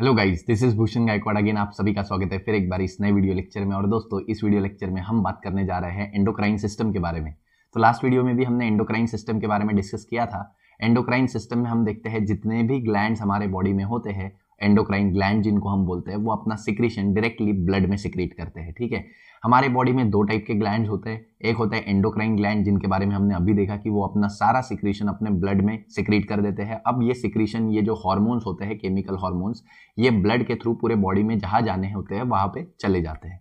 hello guys this is Bhushan Gaikwad again आप सभी का स्वागत है फिर एक बार इस नए वीडियो लेक्चर में और दोस्तों इस वीडियो लेक्चर में हम बात करने जा रहे हैं एंडोक्राइन सिस्टम के बारे में तो लास्ट वीडियो में भी हमने एंडोक्राइन सिस्टम के बारे में डिस्कस किया था एंडोक्राइन सिस्टम में हम देखते हैं जितने भी ग्लैंड हमारे बॉडी में होते हैं एंडोक्राइन ग्लैंड जिनको हम बोलते हैं वो अपना सिक्रीशन डायरेक्टली ब्लड में सिक्रीट करते हैं ठीक है हमारे बॉडी में दो टाइप के ग्लैंड होते हैं एक होता है एंडोक्राइन ग्लैंड जिनके बारे में हमने अभी देखा कि वो अपना सारा सिक्रीशन अपने ब्लड में सिक्रीट कर देते हैं अब ये सिक्रीशन ये जो हॉर्मोन्स होते हैं केमिकल हॉर्मोन्स ये ब्लड के थ्रू पूरे बॉडी में जहाँ जाने होते हैं वहाँ पर चले जाते हैं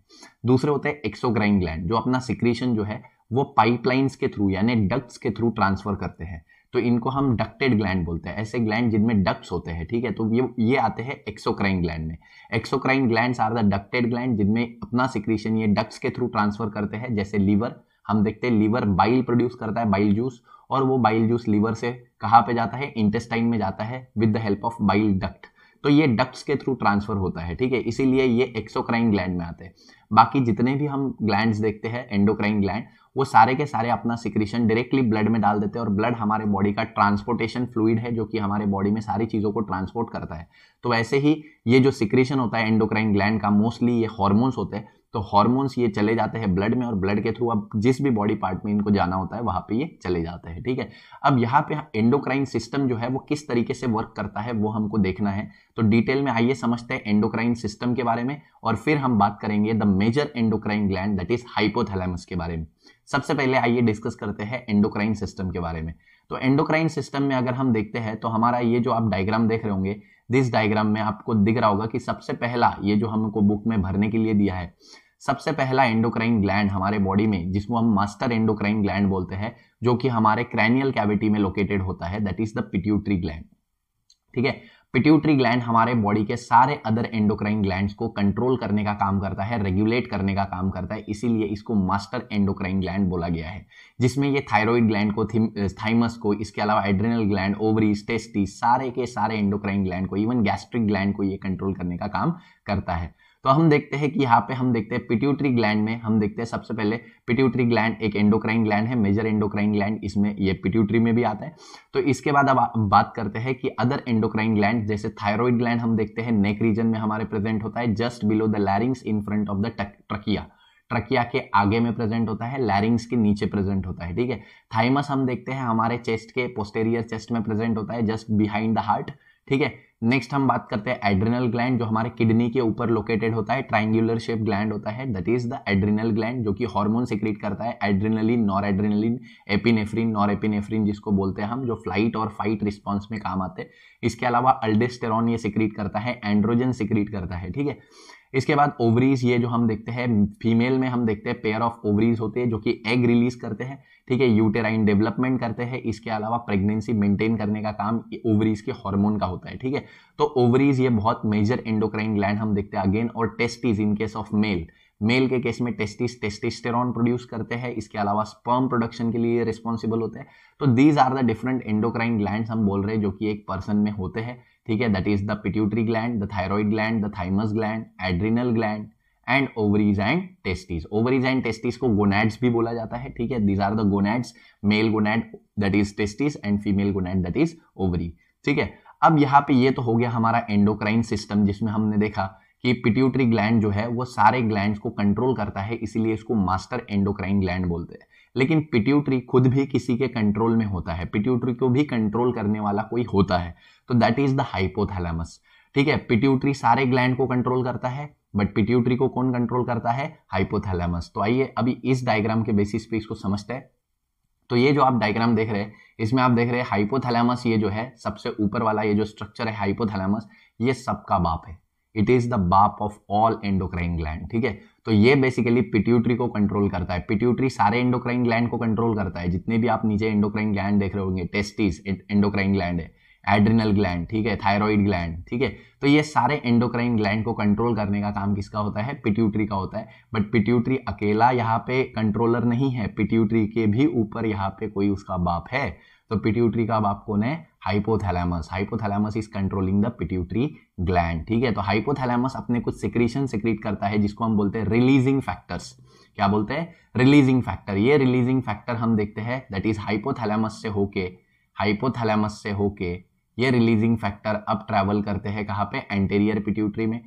दूसरे होते हैं एक्सोग्राइन ग्लैंड जो अपना सिक्रीशन जो है वो पाइपलाइंस के थ्रू यानी डक्ट्स के थ्रू ट्रांसफर करते हैं तो इनको हम डक्टेड ग्लैंड बोलते हैं ऐसे ग्लैंड जिनमें डक्ट्स होते हैं ठीक है तो ये ये आते हैं एक्सोक्राइन ग्लैंड में exocrine glands are the ducted gland जिनमें अपना सिक्रीशन ये डक्ट्स के थ्रू ट्रांसफर करते हैं जैसे लीवर हम देखते हैं लीवर बाइल प्रोड्यूस करता है बाइल जूस और वो बाइल जूस लीवर से कहाँ पे जाता है इंटेस्टाइन में जाता है with the help of bile duct तो ये डक्ट्स के थ्रू ट्रांसफर होता है ठीक है इसीलिए ये एक्सोक्राइन ग्लैंड में आते हैं बाकी जितने भी हम ग्लैंड्स देखते हैं एंडोक्राइन ग्लैंड वो सारे के सारे अपना सिक्रीशन डायरेक्टली ब्लड में डाल देते हैं और ब्लड हमारे बॉडी का ट्रांसपोर्टेशन फ्लूड है जो कि हमारे बॉडी में सारी चीज़ों को ट्रांसपोर्ट करता है तो वैसे ही ये जो सिक्रीशन होता है एंडोक्राइन ग्लैंड का मोस्टली ये हॉर्मोन्स होते हैं तो हॉर्मोन्स ये चले जाते हैं ब्लड में और ब्लड के थ्रू अब जिस भी बॉडी पार्ट में इनको जाना होता है वहाँ पे ये चले जाते हैं ठीक है अब यहाँ पे एंडोक्राइन सिस्टम जो है वो किस तरीके से वर्क करता है वो हमको देखना है तो डिटेल में आइए समझते हैं एंडोक्राइन सिस्टम के बारे में और फिर हम बात करेंगे the major endocrine gland that is hypothalamus के बारे में सबसे पहले आइए डिस्कस करते हैं एंडोक्राइन सिस्टम के बारे में तो एंडोक्राइन सिस्टम में अगर हम देखते हैं तो हमारा ये जो आप डायग्राम देख रहे होंगे दिस डायग्राम में आपको दिख रहा होगा कि सबसे पहला ये जो हमको बुक में भरने के लिए दिया है सबसे पहला एंडोक्राइन ग्लैंड हमारे बॉडी में जिसको हम मास्टर एंडोक्राइन ग्लैंड बोलते हैं जो कि हमारे क्रैनियल कैविटी में लोकेटेड होता है that is the pituitary gland ठीक है पिट्यूटरी ग्लैंड हमारे बॉडी के सारे अदर एंडोक्राइन ग्लैंड को कंट्रोल करने का काम करता है रेगुलेट करने का काम करता है इसीलिए इसको मास्टर एंडोक्राइन ग्लैंड बोला गया है जिसमें ये थायरॉइड ग्लैंड को थाइमस को इसके अलावा एड्रेनल ग्लैंड ओवरी टेस्टी सारे के सारे एंडोक्राइन ग्लैंड को इवन गैस्ट्रिक ग्लैंड को ये कंट्रोल करने का काम करता है तो हम देखते हैं कि यहाँ पे हम देखते हैं पिट्यूटरी ग्लैंड में हम देखते हैं सबसे पहले पिट्यूटरी ग्लैंड एक एंडोक्राइन ग्लैंड है मेजर एंडोक्राइन ग्लैंड इसमें ये पिट्यूटरी में भी आता है तो इसके बाद अब बात करते हैं कि अदर एंडोक्राइन ग्लैंड जैसे थायरॉइड ग्लैंड हम देखते हैं नेक रीजन में हमारे प्रेजेंट होता है just below the larynx in front of the trachea trachea के आगे में प्रेजेंट होता है लैरिंग्स के नीचे प्रेजेंट होता है ठीक है थाइमस हम देखते हैं हमारे चेस्ट के पोस्टेरियर चेस्ट में प्रेजेंट होता है जस्ट बिहाइंड द हार्ट ठीक है नेक्स्ट हम बात करते हैं एड्रिनल ग्लैंड जो हमारे किडनी के ऊपर लोकेटेड होता है ट्राइंगुलर शेप ग्लैंड होता है that is the adrenal gland जो कि हार्मोन सिक्रीट करता है adrenaline noradrenaline epinephrine norepinephrine जिसको बोलते हैं हम जो फ्लाइट और फाइट रिस्पॉन्स में काम आते हैं इसके अलावा अल्डेस्टेरॉन ये सिक्रीट करता है एंड्रोजन सिक्रीट करता है ठीक है इसके बाद ओवरीज ये जो हम देखते हैं फीमेल में हम देखते हैं पेयर ऑफ ओवरीज होते हैं जो कि एग रिलीज करते हैं ठीक है यूटेराइन डेवलपमेंट करते हैं इसके अलावा प्रेगनेंसी मेंटेन करने का काम ओवरीज के हार्मोन का होता है ठीक है तो ओवरीज ये बहुत मेजर एंडोक्राइन ग्लैंड हम देखते हैं अगेन और testis in case of male male के केस में टेस्टिस टेस्टिस्टेरॉन प्रोड्यूस करते हैं इसके अलावा स्पर्म प्रोडक्शन के लिए रिस्पॉन्सिबल होते हैं तो these are the different endocrine gland हम बोल रहे हैं जो कि एक पर्सन में होते हैं ठीक है that is the pituitary gland the thyroid gland the thymus gland adrenal gland and ovaries and testis ovaries and testis को गोनेड्स भी बोला जाता है ठीक है these are the gonads male gonad that is testis and female gonad that is ovary ठीक है अब यहाँ पे ये तो हो गया हमारा एंडोक्राइन सिस्टम जिसमें हमने देखा कि पिट्यूटरी ग्लैंड जो है वो सारे ग्लैंड को कंट्रोल करता है इसीलिए इसको मास्टर एंडोक्राइन ग्लैंड बोलते हैं लेकिन पिट्यूटरी खुद भी किसी के कंट्रोल में होता है पिट्यूटरी को भी कंट्रोल करने वाला कोई होता है तो दैट इज द हाइपोथैलेमस ठीक है पिट्यूटरी सारे ग्लैंड को कंट्रोल करता है बट पिट्यूटरी को कौन कंट्रोल करता है हाइपोथैलेमस तो आइए अभी इस डायग्राम के बेसिस पे इसको समझते हैं तो ये जो आप डायग्राम देख रहे हैं इसमें आप देख रहे हैं हाइपोथैलेमस ये जो है सबसे ऊपर वाला ये जो स्ट्रक्चर है हाइपोथैलेमस ये सबका बाप है इट इज द बाप ऑफ ऑल एंडोक्राइन ग्लैंड ठीक है तो ये बेसिकली पिट्यूटरी को कंट्रोल करता है पिट्यूटरी सारे एंडोक्राइन ग्लैंड को कंट्रोल करता है जितने भी आप नीचे एंडोक्राइन ग्लैंड देख रहे होंगे टेस्टिस एंडोक्राइन ग्लैंड है एड्रिनल ग्लैंड ठीक है थायराइड ग्लैंड ठीक है तो ये सारे एंडोक्राइन ग्लैंड को कंट्रोल करने का काम किसका होता है पिट्यूटरी का होता है बट पिट्यूटरी अकेला यहाँ पे कंट्रोलर नहीं है पिट्यूटरी के भी ऊपर यहाँ पे कोई उसका बाप है तो पिट्यूटरी का बाप कौन है hypothalamus hypothalamus is controlling the pituitary gland ठीक है तो हाइपोथैलेमस अपने कुछ सिक्रीशन सिक्रीट करता है जिसको हम बोलते हैं रिलीजिंग फैक्टर्स क्या बोलते हैं रिलीजिंग फैक्टर ये रिलीजिंग फैक्टर हम देखते हैं दैट इज हाइपोथैलेमस से होके हाइपोथैलेमस से होके ये रिलीजिंग फैक्टर अब ट्रैवल करते हैं कहाँ पे एंटेरियर पिट्यूटरी में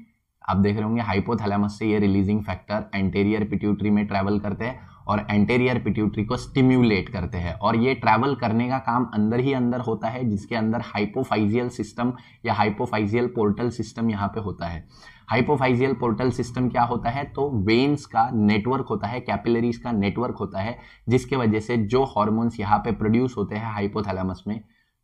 आप देख रहे होंगे हाइपोथैलेमस से ये रिलीजिंग फैक्टर एंटेरियर पिट्यूटरी में ट्रैवल करते हैं और एंटेरियर पिट्यूटरी को स्टिम्यूलेट करते हैं और ये ट्रैवल करने का काम अंदर ही अंदर होता है जिसके अंदर हाइपोफाइजियल सिस्टम या हाइपोफाइजियल पोर्टल सिस्टम यहाँ पे होता है हाइपोफाइजियल पोर्टल सिस्टम क्या होता है तो वेन्स का नेटवर्क होता है कैपिलरीज का नेटवर्क होता है जिसके वजह से जो हॉर्मोन्स यहाँ पे प्रोड्यूस होते हैं हाइपोथैलेमस में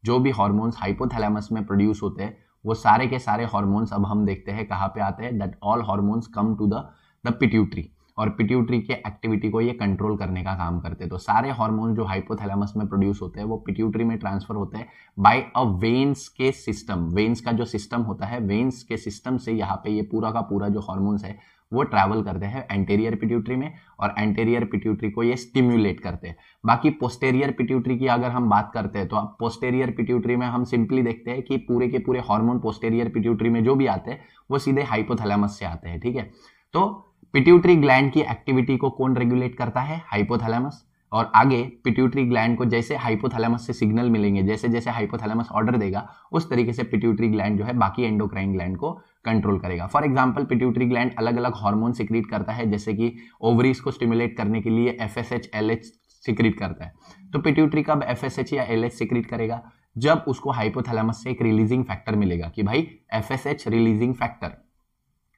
जो भी हॉर्मोन्स हाइपोथैलेमस में प्रोड्यूस होते हैं वो सारे के सारे हॉर्मोन्स अब हम देखते हैं कहाँ पे आते हैं that all hormones come to the pituitary और पिट्यूटरी के एक्टिविटी को ये कंट्रोल करने का काम करते हैं तो सारे हार्मोन जो हाइपोथैलेमस में प्रोड्यूस होते हैं वो पिट्यूटरी में ट्रांसफर होते हैं बाय अ वेन्स के सिस्टम वेन्स का जो सिस्टम होता है वेन्स के सिस्टम से यहाँ पे ये पूरा का पूरा जो हॉर्मोन्स है वो ट्रैवल करते हैं एंटेरियर पिट्यूटरी में और एंटेरियर पिट्यूटरी को ये स्टिम्युलेट करते हैं बाकी पोस्टेरियर पिट्यूटरी की अगर हम बात करते हैं तो आप पोस्टेरियर पिट्यूटरी में हम सिंपली देखते हैं कि पूरे के पूरे हार्मोन पोस्टेरियर पिट्यूटरी में जो भी आते हैं वो सीधे हाइपोथैलेमस से आते हैं ठीक है तो पिट्यूटरी ग्लैंड की एक्टिविटी को कौन रेगुलेट करता है हाइपोथैलेमस और आगे पिट्यूटरी ग्लैंड को जैसे हाइपोथैलेमस से सिग्नल मिलेंगे जैसे जैसे हाइपोथैलेमस ऑर्डर देगा उस तरीके से पिट्यूटरी ग्लैंड जो है बाकी एंडोक्राइन ग्लैंड को कंट्रोल करेगा फॉर एग्जाम्पल पिट्यूटरी ग्लैंड अलग अलग हार्मोन सिक्रीट करता है जैसे कि ओवरीज को स्टिमुलेट करने के लिए F S H L H secrete करता है तो पिट्यूटरी कब एफ एस एच या एल एच सिक्रीट करेगा जब उसको हाइपोथैलेमस से एक रिलीजिंग फैक्टर मिलेगा कि भाई F S H releasing factor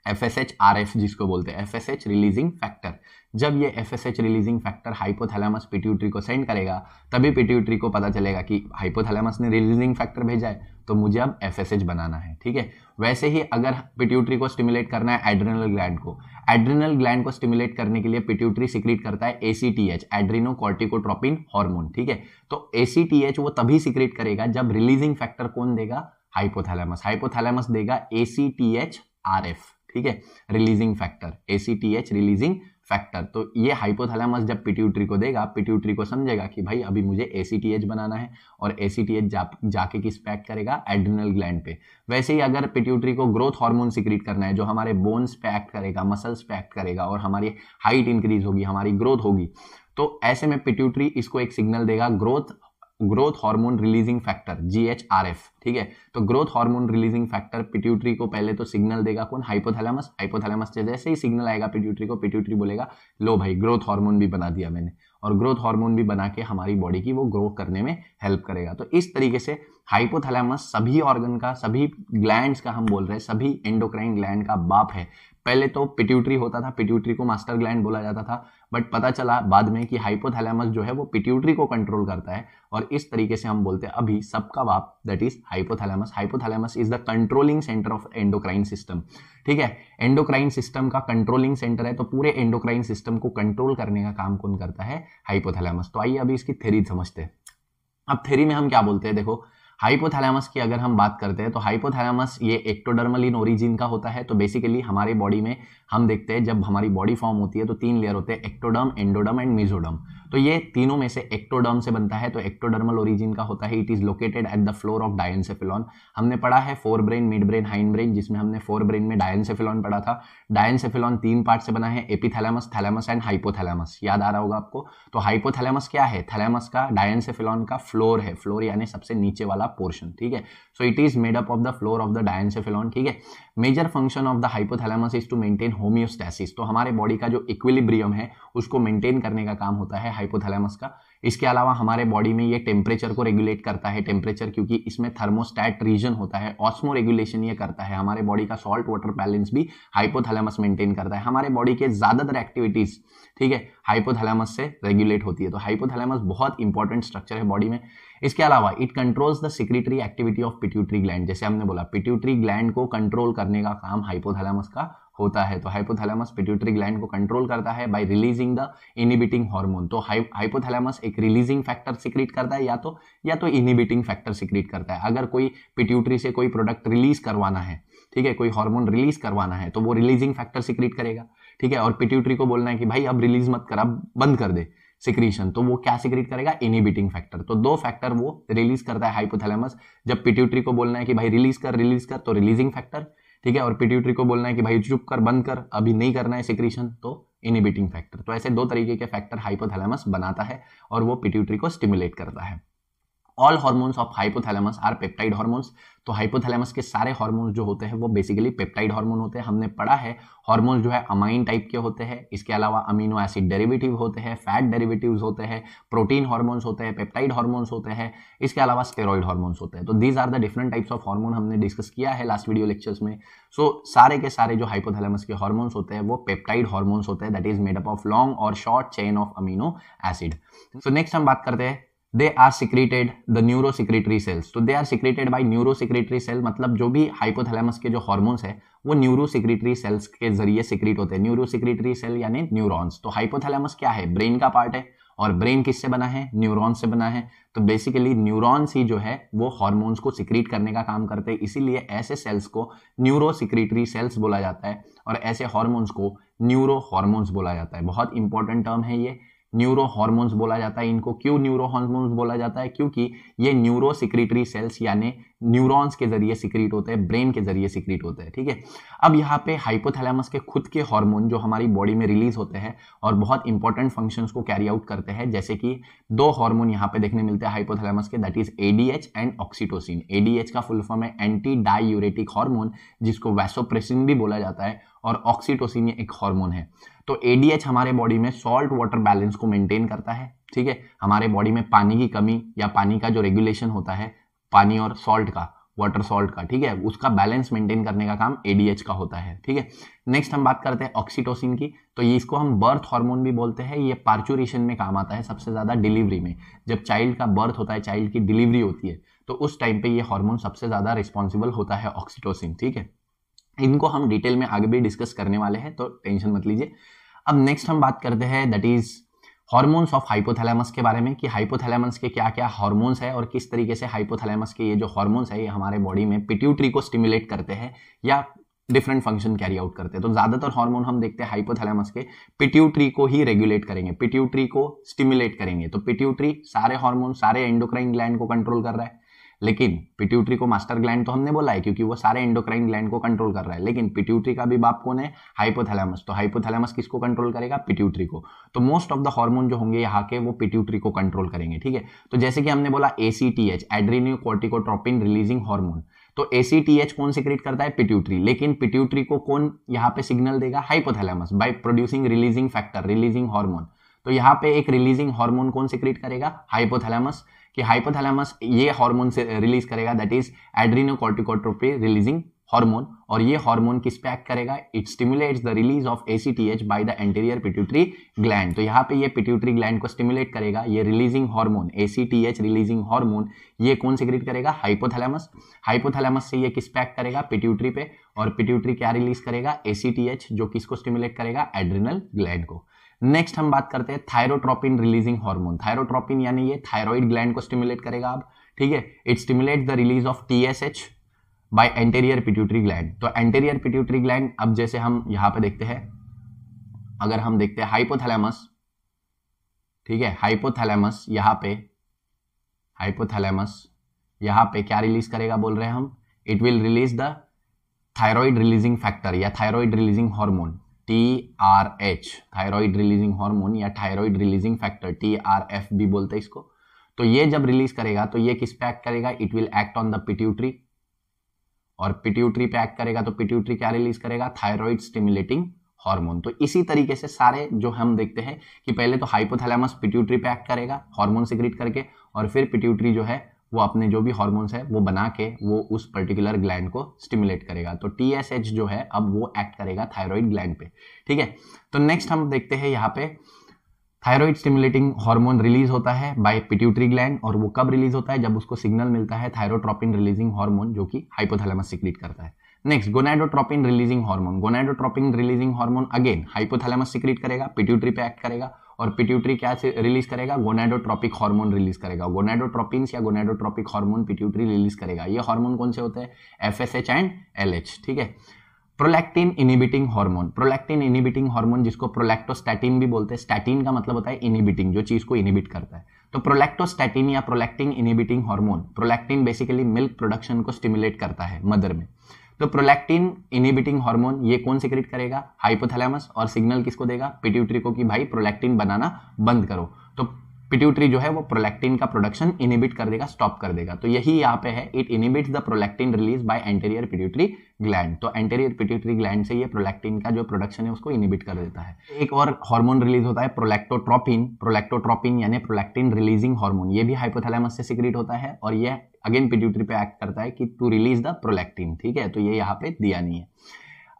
F S H R F जिसको बोलते हैं F S H releasing factor जब ये F S H releasing factor hypothalamus pituitary को सेंड करेगा तभी पिट्यूटरी को पता चलेगा कि हाइपोथैलेमस ने रिलीजिंग फैक्टर भेजा है तो मुझे अब एफ एस एच बनाना है ठीक है वैसे ही अगर पिट्यूटरी को स्टिमुलेट करना है एड्रेनल ग्लैंड को एड्रेनल ग्लैंड को स्टिमुलेट करने के लिए पिट्यूटरी सिक्रीट करता है A C T H adrenocorticotropin hormone ठीक है तो ए सी टी एच वो तभी सिक्रीट करेगा जब रिलीजिंग फैक्टर कौन देगा हाइपोथैलेमस हाइपोथैलेमस देगा A C T H R F ठीक है releasing factor A C T H releasing factor तो ये हाइपोथैलेमस जब पिट्यूटरी को देगा पिट्यूटरी को समझेगा कि भाई अभी मुझे ए सी टी एच बनाना है और ए सी एसीटीएच जा, जाके किस पैक करेगा एड्रिनल ग्लैंड पे वैसे ही अगर पिट्यूटरी को ग्रोथ हार्मोन सिक्रीट करना है जो हमारे बोन्स पैक करेगा मसल्स पैक करेगा और हमारी हाइट इंक्रीज होगी हमारी ग्रोथ होगी तो ऐसे में पिट्यूटरी इसको एक सिग्नल देगा growth growth hormone releasing factor G H R F ठीक है तो growth hormone releasing factor pituitary को पहले तो सिग्नल देगा कौन हाइपोथैलेमस हाइपोथैलेमस से जैसे ही सिग्नल आएगा पिट्यूटरी को पिट्यूटरी बोलेगा लो भाई ग्रोथ हार्मोन भी बना दिया मैंने और ग्रोथ हार्मोन भी बना के हमारी बॉडी की वो ग्रो करने में हेल्प करेगा तो इस तरीके से हाइपोथैलेमस सभी ऑर्गन का सभी ग्लैंड्स का हम बोल रहे हैं सभी एंडोक्राइन ग्लैंड का बाप है पहले तो पिट्यूटरी होता था पिट्यूटरी को मास्टर ग्लैंड बोला जाता था बट पता चला बाद में कि हाइपोथैलेमस जो है वो पिट्यूटरी को कंट्रोल करता है और इस तरीके से हम बोलते हैं अभी सबका बाप that is hypothalamus hypothalamus is the controlling centre of endocrine system ठीक है एंडोक्राइन सिस्टम का कंट्रोलिंग सेंटर है तो पूरे एंडोक्राइन सिस्टम को कंट्रोल करने का काम कौन करता है हाइपोथैलेमस तो आइए अभी इसकी थेरी समझते हैं अब थेरी में हम क्या बोलते हैं देखो हाइपोथैलेमस की अगर हम बात करते हैं तो हाइपोथैलेमस ये एक्टोडर्मल इन ओरिजिन का होता है तो बेसिकली हमारे बॉडी में हम देखते हैं जब हमारी बॉडी फॉर्म होती है तो तीन लेयर होते हैं एक्टोडर्म एंडोडर्म एंड मिजोडर्म तो ये तीनों में से एक्टोडर्म से बनता है तो एक्टोडर्मल ओरिजिन का होता है it is located at the floor of diencephalon हमने पढ़ा है forebrain midbrain hindbrain जिसमें हमने फोर ब्रेन में डायनसेफिलॉन पढ़ा था डायनसेफिलॉन तीन पार्ट से बना है एपीथैलामस थैलेमस एंड हाइपोथैलेमस याद आ रहा होगा आपको तो हाइपोथैलेमस क्या है थैलेमस का डायनसेफिलॉन का फ्लोर है फ्लोर यानी सबसे नीचे वाला का पोर्शन ठीक है so it is made up of the floor of the diencephalon ठीक है major function of the hypothalamus is to maintain homeostasis तो हमारे बॉडी का जो इक्विलिब्रियम है उसको मेंटेन करने का काम होता है हाइपोथैलेमस का इसके अलावा हमारे बॉडी में ये टेम्परेचर को रेगुलेट करता है टेम्परेचर क्योंकि इसमें थर्मोस्टैट रीजन होता है ऑस्मो रेगुलेशन ये करता है हमारे बॉडी का सॉल्ट वाटर बैलेंस भी हाइपोथैलेमस मेंटेन करता है हमारे बॉडी के ज़्यादातर एक्टिविटीज़ ठीक है हाइपोथैलेमस से रेगुलेट होती है तो हाइपोथैलेमस बहुत इंपॉर्टेंट स्ट्रक्चर है बॉडी में इसके अलावा it controls the secretory activity of pituitary gland जैसे हमने बोला पिट्यूटरी ग्लैंड को कंट्रोल करने का काम हाइपोथैलेमस का होता है तो हाइपोथैलेमस पिट्यूटरी ग्लैंड को कंट्रोल करता है by releasing the inhibiting hormone तो हाइपोथैलेमस एक रिलीजिंग फैक्टर सिक्रीट करता है या तो या तो इनिबिटिंग फैक्टर सिक्रीट करता है अगर कोई पिट्यूटरी से कोई प्रोडक्ट रिलीज करवाना है ठीक है कोई हार्मोन रिलीज करवाना है तो वो रिलीजिंग फैक्टर सिक्रीट करेगा ठीक है और पिट्यूटरी को बोलना है कि भाई अब रिलीज मत कर अब बंद कर दे सिक्रीशन तो वो क्या सिक्रीट करेगा इनिबिटिंग फैक्टर तो दो फैक्टर वो रिलीज करता है हाइपोथैलेमस जब पिट्यूटरी को बोलना है कि भाई रिलीज कर रिलीज कर तो रिलीजिंग फैक्टर ठीक है और पिट्यूटरी को बोलना है कि भाई चुप कर बंद कर अभी नहीं करना है सिक्रीशन तो इनिबिटिंग फैक्टर तो ऐसे दो तरीके के फैक्टर हाइपोथैलेमस बनाता है और वो पिट्यूटरी को स्टिमुलेट करता है all hormones of hypothalamus are peptide hormones तो हाइपोथैलेमस के सारे हार्मोन्स जो होते हैं वो बेसिकली पेप्टाइड हार्मोन होते हैं हमने पढ़ा है हार्मोन्स जो है अमाइन टाइप के होते हैं इसके अलावा अमीनो एसिड डेरिवेटिव होते हैं फैट डेरिवेटिव्स होते हैं प्रोटीन हार्मोन्स होते हैं पेप्टाइड हार्मोन्स होते हैं इसके अलावा स्टेरॉइड हार्मोन्स होते हैं तो these are the different types of hormone हमने डिस्कस किया है लास्ट वीडियो लेक्चर्स में सो so, सारे के सारे जो हाइपोथैलेमस के हार्मोन्स होते हैं वो पेप्टाइड हार्मोन्स होते हैं that is made up of long और short chain of amino acid so next हम बात करते हैं they are secreted the neurosecretory cells तो they are secreted by neurosecretory cell मतलब जो भी हाइपोथैलेमस के जो हॉर्मोन्स है वो न्यूरो सिक्रेटरी सेल्स के जरिए सिक्रीट होते हैं न्यूरो सिक्रेटरी सेल यानी न्यूरोन्स तो हाइपोथैलेमस क्या है ब्रेन का पार्ट है और ब्रेन किससे बना है न्यूरॉन से बना है तो बेसिकली न्यूरॉन्स ही जो है वो हॉर्मोन्स को सिक्रीट करने का काम करते हैं इसीलिए ऐसे सेल्स को न्यूरो सिक्रीटरी सेल्स बोला जाता है और ऐसे हॉर्मोन्स को न्यूरो हॉर्मोन्स बोला जाता है बहुत इंपॉर्टेंट टर्म है ये न्यूरो हॉर्मोन्स बोला जाता है इनको क्यों न्यूरो हॉर्मोन्स बोला जाता है क्योंकि ये न्यूरो सिक्रिटरी सेल्स यानी न्यूरॉन्स के जरिए सिक्रीट होते हैं ब्रेन के जरिए सिक्रीट होते हैं ठीक है अब यहाँ पे हाइपोथैलेमस के खुद के हार्मोन जो हमारी बॉडी में रिलीज होते हैं और बहुत इंपॉर्टेंट फंक्शंस को कैरी आउट करते हैं जैसे कि दो हार्मोन यहाँ पे देखने मिलते हैं हाइपोथैलेमस के that is ADH and oxytocin ADH का फुल फॉर्म है एंटी डायूरेटिक हार्मोन जिसको वैसोप्रेसिन भी बोला जाता है और ऑक्सीटोसिन ये एक हार्मोन है तो एडीएच हमारे बॉडी में सॉल्ट वाटर बैलेंस को मेंटेन करता है ठीक है हमारे बॉडी में पानी की कमी या पानी का जो रेगुलेशन होता है पानी और सॉल्ट का वाटर सॉल्ट का ठीक है उसका बैलेंस मेंटेन करने का काम एडीएच का होता है ठीक है नेक्स्ट हम बात करते हैं ऑक्सीटोसिन की तो ये इसको हम बर्थ हार्मोन भी बोलते हैं ये पार्चुरेशन में काम आता है सबसे ज़्यादा डिलीवरी में जब चाइल्ड का बर्थ होता है चाइल्ड की डिलीवरी होती है तो उस टाइम पे ये हार्मोन सबसे ज़्यादा रिस्पॉन्सिबल होता है ऑक्सीटोसिन ठीक है इनको हम डिटेल में आगे भी डिस्कस करने वाले हैं तो टेंशन मत लीजिए अब नेक्स्ट हम बात करते हैं that is hormones of hypothalamus के बारे में कि हाइपोथैलेमस के क्या क्या हार्मोन्स है और किस तरीके से हाइपोथैलेमस के ये जो हार्मोन्स है ये हमारे बॉडी में पिट्यूटरी को स्टिमुलेट करते हैं या डिफरेंट फंक्शन कैरी आउट करते हैं तो ज़्यादातर हार्मोन हम देखते हैं हाइपोथैलेमस के पिट्यूटरी को ही रेगुलेट करेंगे पिट्यूटरी को स्टिमुलेट करेंगे तो पिट्यूटरी सारे हार्मोन सारे एंडोक्राइन ग्लैंड को कंट्रोल कर रहा है लेकिन पिट्यूटरी को मास्टर ग्लैंड तो हमने बोला है क्योंकि वो सारे एंडोक्राइन ग्लैंड को कंट्रोल कर रहा है लेकिन पिट्यूटरी का भी बाप कौन है हाइपोथैलेमस तो हाइपोथैलेमस किसको कंट्रोल करेगा पिट्यूटरी को तो मोस्ट ऑफ द हार्मोन जो होंगे यहाँ के वो पिट्यूटरी को कंट्रोल करेंगे ठीक है तो जैसे कि हमने बोला ACTH adrenocorticotropin releasing hormone तो एसीटीएच कौन सिक्रेट करता है पिट्यूटरी लेकिन पिट्यूटरी को कौन यहाँ पे सिग्नल देगा hypothalamus by producing releasing factor releasing hormone तो यहाँ पे एक रिलीजिंग हार्मोन कौन सिक्रेट करेगा हाइपोथैलेमस कि हाइपोथैलेमस ये हार्मोन से रिलीज करेगा that is adrenocorticotropic releasing hormone और ये हार्मोन किस पे एक्ट करेगा it stimulates the release of ACTH by the anterior pituitary gland तो यहाँ पे ये पिट्यूटरी ग्लैंड को स्टिमुलेट करेगा ये releasing hormone ACTH releasing hormone ये कौन सिक्रेट करेगा हाइपोथैलेमस हाइपोथैलेमस से ये किस पे एक्ट करेगा पिट्यूटरी पे और पिट्यूटरी क्या रिलीज करेगा एसीटीएच जो किसको स्टिमुलेट करेगा एड्रिनल ग्लैंड को नेक्स्ट हम बात करते हैं थायरोट्रोपिन रिलीजिंग हार्मोन थायरोट्रोपिन यानी ये थायराइड ग्लैंड को स्टिमुलेट करेगा आप ठीक है it stimulate the release of T S H by anterior pituitary gland तो एंटेरियर पिट्यूटरी ग्लैंड अब जैसे हम यहां पे देखते हैं अगर हम देखते हैं हाइपोथैलेमस ठीक है हाइपोथैलेमस यहां पे हाइपोथैलेमस यहां पे क्या रिलीज करेगा बोल रहे हैं हम it will release the thyroid releasing factor या thyroid releasing hormone T R H thyroid releasing hormone या thyroid releasing factor T R F भी बोलते हैं इसको तो ये जब रिलीज करेगा तो ये किस पे एक्ट करेगा it will act on the pituitary और पिट्यूटरी पे एक्ट करेगा तो पिट्यूटरी क्या रिलीज करेगा थायराइड स्टिमुलेटिंग हार्मोन तो इसी तरीके से सारे जो हम देखते हैं कि पहले तो हाइपोथैलेमस पिट्यूटरी पे एक्ट करेगा हार्मोन सिक्रीट करके और फिर पिट्यूटरी जो है वो अपने जो भी हॉर्मोन्स है वो बना के वो उस पर्टिकुलर ग्लैंड को स्टिमुलेट करेगा तो टी एस एच जो है अब वो एक्ट करेगा थायराइड ग्लैंड पे ठीक है तो नेक्स्ट हम देखते हैं यहाँ पे थायराइड स्टिमुलेटिंग हार्मोन रिलीज होता है बाय पिट्यूटरी ग्लैंड और वो कब रिलीज होता है जब उसको सिग्नल मिलता है थायरोट्रोपिन रिलीजिंग हार्मोन जो कि हाइपोथैलेमस सिक्रीट करता है next gonadotropin releasing hormone gonadotropin releasing hormone again hypothalamus secrete करेगा पिट्यूटरी पे एक्ट करेगा और पिट्यूटरी क्या रिलीज करेगा गोनाडोट्रॉपिक हार्मोन रिलीज करेगा गोनाडोट्रॉपिन्स या गोनाडोट्रॉपिक हार्मोन पिट्यूटरी रिलीज करेगा ये हार्मोन कौन से होते हैं एफ एंड एल ठीक है prolactin inhibiting hormone prolactin inhibiting hormone जिसको प्रोलैक्टोस्टैटिन भी बोलते हैं स्टैटिन का मतलब होता है इनिबिटिंग जो चीज़ को इनिबिट करता है तो प्रोलैक्टोस्टैटिन या prolactin inhibiting hormone prolactin basically milk production को स्टिमुलेट करता है मदर में तो प्रोलैक्टिन इनिबिटिंग हार्मोन ये कौन सिक्रेट करेगा हाइपोथैलेमस और सिग्नल किसको देगा पिट्यूटरी को कि भाई प्रोलैक्टिन बनाना बंद करो तो पिट्यूटरी जो है वो प्रोलैक्टिन का प्रोडक्शन इनिबिट कर देगा स्टॉप कर देगा तो यही यहाँ पे है it inhibits the prolactin release by anterior pituitary gland तो एंटेरियर पिट्यूटरी ग्लैंड से ये प्रोलैक्टिन का जो प्रोडक्शन है उसको इनिबिट कर देता है एक और हार्मोन रिलीज होता है प्रोलैक्टोट्रोपिन प्रोलैक्टोट्रोपिन यानी प्रोलैक्टिन रिलीजिंग हार्मोन ये भी हाइपोथैलेमस से सिक्रेट होता है और यह अगेन पिट्यूटरी पे एक्ट करता है कि टू रिलीज द प्रोलैक्टिन ठीक है तो ये यहाँ पे दिया नहीं है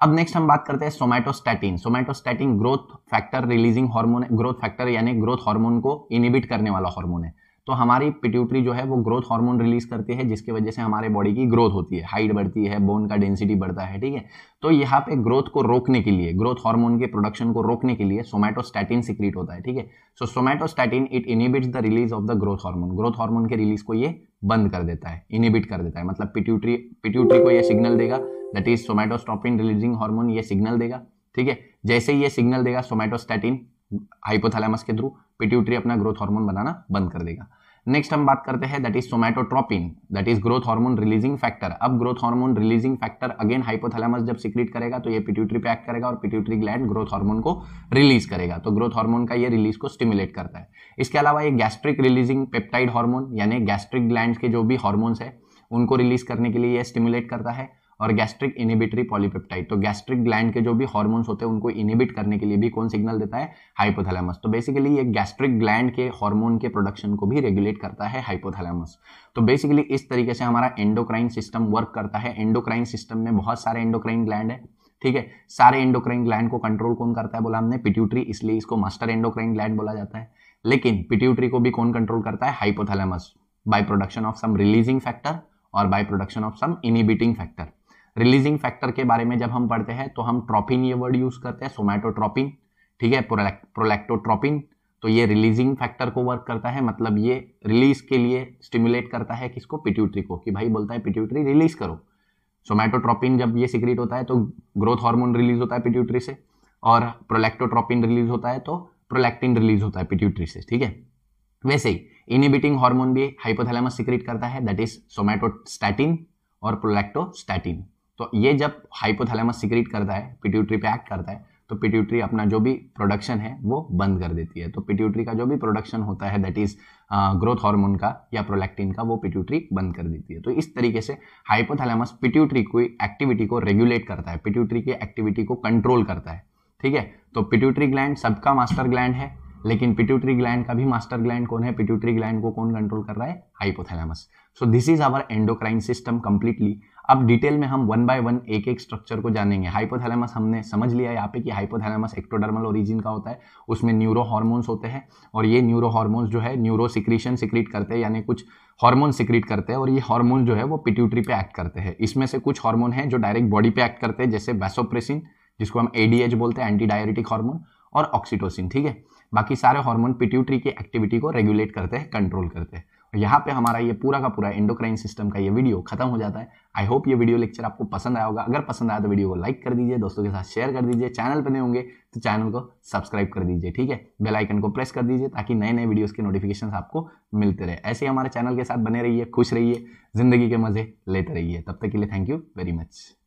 अब नेक्स्ट हम बात करते हैं somatostatin somatostatin growth factor releasing hormone growth factor यानी ग्रोथ हार्मोन को इनिबिट करने वाला हार्मोन है तो हमारी पिट्यूटरी जो है वो ग्रोथ हार्मोन रिलीज करती है जिसकी वजह से हमारे बॉडी की ग्रोथ होती है हाइट बढ़ती है बोन का डेंसिटी बढ़ता है ठीक है तो यहाँ पे ग्रोथ को रोकने के लिए ग्रोथ हार्मोन के प्रोडक्शन को रोकने के लिए सोमैटोस्टैटिन सिक्रीट होता है ठीक है so somatostatin it inhibits the release of the growth hormone growth hormone के रिलीज को ये बंद कर देता है इनिबिट कर देता है मतलब पिट्यूटरी पिट्यूटरी को यह सिग्नल देगा that is somatostatin releasing hormone ये सिग्नल देगा ठीक है जैसे ही ये सिग्नल देगा सोमैटोस्टैटिन हाइपोथैलेमस के थ्रू पिट्यूटरी अपना ग्रोथ हार्मोन बनाना बंद कर देगा नेक्स्ट हम बात करते हैं that is somatotropin that is growth hormone releasing factor अब growth hormone releasing factor again hypothalamus जब सिक्रीट करेगा तो ये पिट्यूटरी पे एक्ट करेगा और पिट्यूटरी ग्लैंड ग्रोथ हार्मोन को रिलीज करेगा तो ग्रोथ हार्मोन का ये रिलीज को स्टिमुलेट करता है इसके अलावा ये गैस्ट्रिक रिलीजिंग पेप्टाइड हार्मोन यानी गैस्ट्रिक ग्लैंड के जो भी हार्मोन्स है उनको रिलीज करने के लिए ये स्टिमुलेट करता है और गैस्ट्रिक इनिबिटरी पॉलीपेप्टाइड तो गैस्ट्रिक ग्लैंड के जो भी हॉर्मोन्स होते हैं उनको इनिबिट करने के लिए भी कौन सिग्नल देता है हाइपोथैलेमस तो बेसिकली ये गैस्ट्रिक ग्लैंड के हार्मोन के प्रोडक्शन को भी रेगुलेट करता है हाइपोथैलेमस तो बेसिकली इस तरीके से हमारा एंडोक्राइन सिस्टम वर्क करता है एंडोक्राइन सिस्टम में बहुत सारे एंडोक्राइन ग्लैंड है ठीक है सारे एंडोक्राइन ग्लैंड को कंट्रोल कौन करता है बोला हमने पिट्यूटरी इसलिए इसको मास्टर एंडोक्राइन ग्लैंड बोला जाता है लेकिन पिट्यूटरी को भी कौन कंट्रोल करता है hypothalamus by production of some releasing factor और by production of some inhibiting factor releasing factor के बारे में जब हम पढ़ते हैं तो हम ट्रॉपिन ये वर्ड यूज़ करते हैं सोमैटोट्रॉपिन ठीक है प्रोलैक्टोट्रॉपिन तो ये रिलीजिंग फैक्टर को वर्क करता है मतलब ये रिलीज के लिए स्टिमुलेट करता है किसको पिट्यूटरी को कि भाई बोलता है पिट्यूटरी रिलीज करो सोमैटोट्रॉपिन जब ये सिक्रेट होता है तो ग्रोथ हार्मोन रिलीज होता है पिट्यूटरी से और प्रोलैक्टोट्रॉपिन रिलीज होता है तो प्रोलैक्टिन रिलीज होता है पिट्यूटरी से ठीक है वैसे ही इनिबिटिंग हार्मोन भी हाइपोथैलेमस सिक्रेट करता है दैट इज सोमैटोस्टैटिन और प्रोलैक्टोस्टैटिन तो ये जब हाइपोथैलेमस सिक्रीट करता है पिट्यूटरी पे एक्ट करता है तो पिट्यूटरी अपना जो भी प्रोडक्शन है वो बंद कर देती है तो पिट्यूटरी का जो भी प्रोडक्शन होता है दैट इज ग्रोथ हार्मोन का या प्रोलैक्टिन का वो पिट्यूटरी बंद कर देती है तो इस तरीके से हाइपोथैलेमस पिट्यूटरी की एक्टिविटी को रेगुलेट करता है पिट्यूटरी की एक्टिविटी को कंट्रोल करता है ठीक है तो पिट्यूटरी ग्लैंड सबका मास्टर ग्लैंड है लेकिन पिट्यूटरी ग्लैंड का भी मास्टर ग्लैंड कौन है पिट्यूटरी ग्लैंड को कौन कंट्रोल कर रहा है hypothalamus so this is our endocrine system completely अब डिटेल में हम वन बाय वन एक एक स्ट्रक्चर को जानेंगे हाइपोथैलेमस हमने समझ लिया यहाँ पे कि हाइपोथैलेमस एक्टोडर्मल ओरिजिन का होता है उसमें न्यूरो हार्मोन्स होते हैं और ये न्यूरो हार्मोन्स जो है न्यूरो सिक्रीशन सिक्रीट करते हैं यानी कुछ हार्मोन सिक्रीट करते हैं और ये हार्मोन जो है वो पिट्यूटरी पे एक्ट करते हैं इसमें से कुछ हार्मोन है जो डायरेक्ट बॉडी पे एक्ट करते हैं जैसे वैसोप्रेसिन जिसको हम एडीएच बोलते हैं एंटी डायरेटिक हार्मोन और ऑक्सीटोसिन ठीक है बाकी सारे हार्मोन पिट्यूटरी की एक्टिविटी को रेगुलेट करते हैं कंट्रोल करते हैं यहाँ पे हमारा ये पूरा का पूरा इंडोक्राइन सिस्टम का ये वीडियो खत्म हो जाता है आई होप ये वीडियो लेक्चर आपको पसंद आया होगा अगर पसंद आया तो वीडियो को लाइक कर दीजिए दोस्तों के साथ शेयर कर दीजिए चैनल पर नहीं होंगे तो चैनल को सब्सक्राइब कर दीजिए ठीक है बेल आइकन को प्रेस कर दीजिए ताकि नए नए वीडियोज़ के नोटिफिकेशन आपको मिलते रहे ऐसे ही हमारे चैनल के साथ बने रहिए खुश रहिए जिंदगी के मज़े लेते रहिए तब तक के लिए थैंक यू वेरी मच